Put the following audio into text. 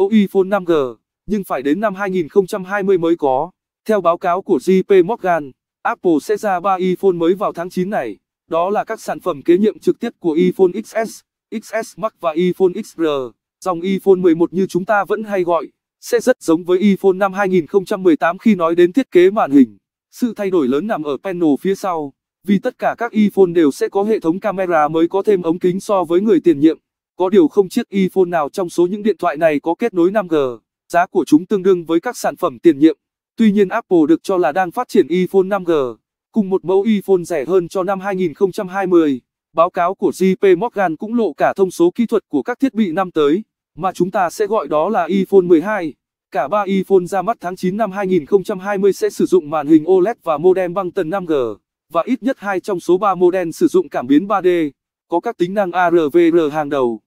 OI 5G, nhưng phải đến năm 2020 mới có. Theo báo cáo của JP Morgan, Apple sẽ ra 3 iPhone mới vào tháng 9 này. Đó là các sản phẩm kế nhiệm trực tiếp của iPhone XS, XS Max và iPhone XR. Dòng iPhone 11 như chúng ta vẫn hay gọi, sẽ rất giống với iPhone năm 2018 khi nói đến thiết kế màn hình. Sự thay đổi lớn nằm ở panel phía sau, vì tất cả các iPhone đều sẽ có hệ thống camera mới có thêm ống kính so với người tiền nhiệm. Có điều không chiếc iPhone nào trong số những điện thoại này có kết nối 5G, giá của chúng tương đương với các sản phẩm tiền nhiệm. Tuy nhiên Apple được cho là đang phát triển iPhone 5G, cùng một mẫu iPhone rẻ hơn cho năm 2020. Báo cáo của JP Morgan cũng lộ cả thông số kỹ thuật của các thiết bị năm tới, mà chúng ta sẽ gọi đó là iPhone 12. Cả ba iPhone ra mắt tháng 9 năm 2020 sẽ sử dụng màn hình OLED và modem băng tần 5G, và ít nhất hai trong số ba model sử dụng cảm biến 3D, có các tính năng ARVR hàng đầu.